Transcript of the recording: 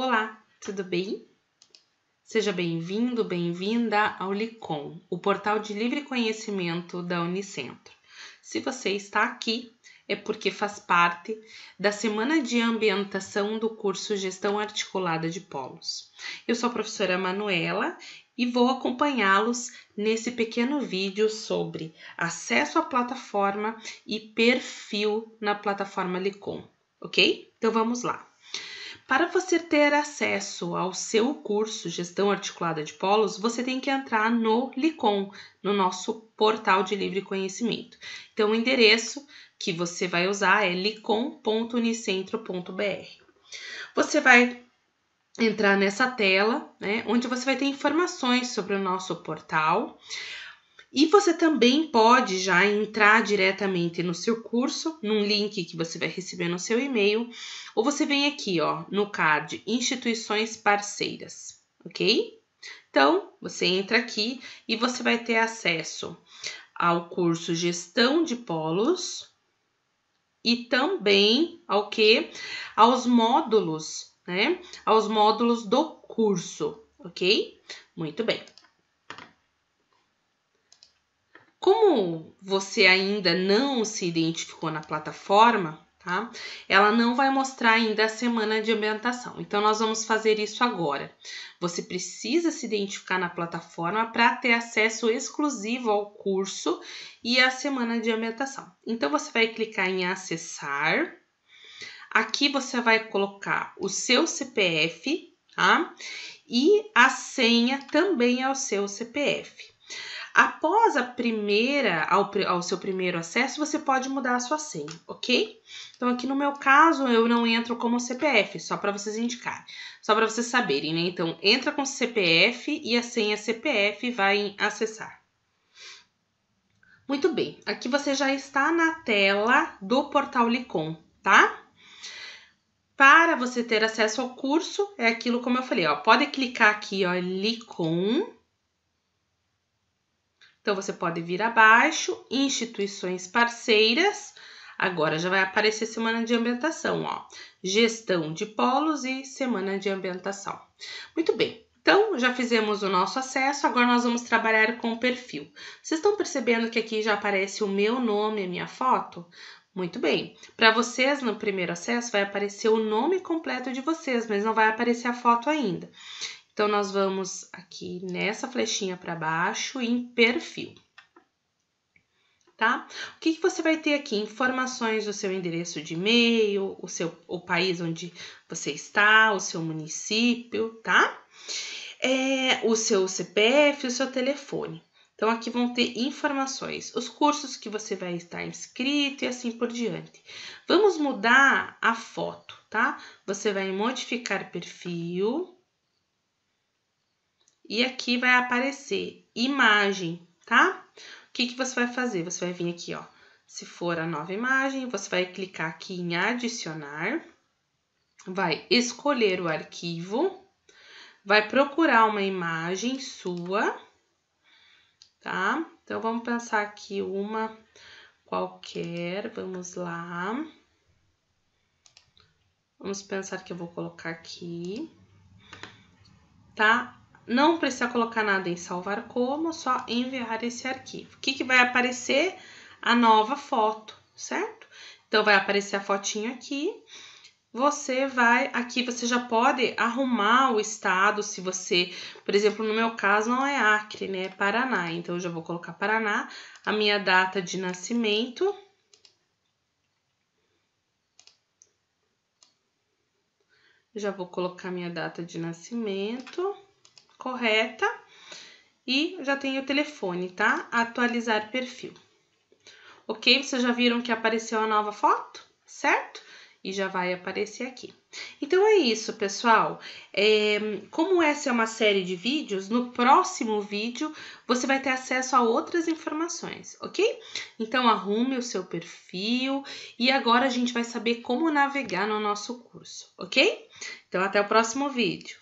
Olá, tudo bem? Seja bem-vindo, bem-vinda ao LICOM, o portal de livre conhecimento da Unicentro. Se você está aqui, é porque faz parte da Semana de Ambientação do curso Gestão Articulada de Polos. Eu sou a professora Manuela e vou acompanhá-los nesse pequeno vídeo sobre acesso à plataforma e perfil na plataforma Licom, ok? Então vamos lá. Para você ter acesso ao seu curso Gestão Articulada de Polos, você tem que entrar no LICOM, no nosso portal de livre conhecimento. Então, o endereço que você vai usar é licom.unicentro.br. Você vai entrar nessa tela, né, onde você vai ter informações sobre o nosso portal. E você também pode já entrar diretamente no seu curso, num link que você vai receber no seu e-mail, ou você vem aqui, ó, no card Instituições Parceiras, ok? Então, você entra aqui e você vai ter acesso ao curso Gestão de Polos e também ao que? Aos módulos, né? Aos módulos do curso, ok? Muito bem. Como você ainda não se identificou na plataforma, tá? Ela não vai mostrar ainda a semana de ambientação. Então nós vamos fazer isso agora. Você precisa se identificar na plataforma para ter acesso exclusivo ao curso e à semana de ambientação. Então você vai clicar em acessar. Aqui você vai colocar o seu CPF, tá? E a senha também é o seu CPF. Após a primeira, ao, ao seu primeiro acesso, você pode mudar a sua senha, ok? Então, aqui no meu caso, eu não entro como CPF, só para vocês indicarem, só para vocês saberem, né? Então, entra com CPF e a senha CPF vai acessar. Muito bem, aqui você já está na tela do portal Licom, tá? Para você ter acesso ao curso, é aquilo como eu falei, ó. Pode clicar aqui, ó, Licom então, você pode vir abaixo, instituições parceiras. Agora já vai aparecer semana de ambientação, ó. Gestão de polos e semana de ambientação. Muito bem. Então, já fizemos o nosso acesso, agora nós vamos trabalhar com o perfil. Vocês estão percebendo que aqui já aparece o meu nome, a minha foto? Muito bem. Para vocês, no primeiro acesso, vai aparecer o nome completo de vocês, mas não vai aparecer a foto ainda. Então, nós vamos aqui nessa flechinha para baixo em perfil. Tá? O que, que você vai ter aqui? Informações do seu endereço de e-mail, o seu o país onde você está, o seu município, tá? É, o seu CPF, o seu telefone. Então, aqui vão ter informações, os cursos que você vai estar inscrito e assim por diante. Vamos mudar a foto, tá? Você vai modificar perfil, e aqui vai aparecer imagem, tá? O que, que você vai fazer? Você vai vir aqui, ó. Se for a nova imagem, você vai clicar aqui em adicionar, vai escolher o arquivo, vai procurar uma imagem sua, tá? Então, vamos pensar aqui uma qualquer, vamos lá. Vamos pensar que eu vou colocar aqui, tá? não precisa colocar nada em salvar como, só enviar esse arquivo. O que, que vai aparecer? A nova foto, certo? Então, vai aparecer a fotinho aqui. Você vai, aqui você já pode arrumar o estado, se você, por exemplo, no meu caso não é Acre, né, é Paraná. Então, eu já vou colocar Paraná, a minha data de nascimento. Já vou colocar minha data de nascimento correta. E já tem o telefone, tá? Atualizar perfil. Ok? Vocês já viram que apareceu a nova foto, certo? E já vai aparecer aqui. Então é isso, pessoal. É, como essa é uma série de vídeos, no próximo vídeo você vai ter acesso a outras informações, ok? Então arrume o seu perfil e agora a gente vai saber como navegar no nosso curso, ok? Então até o próximo vídeo.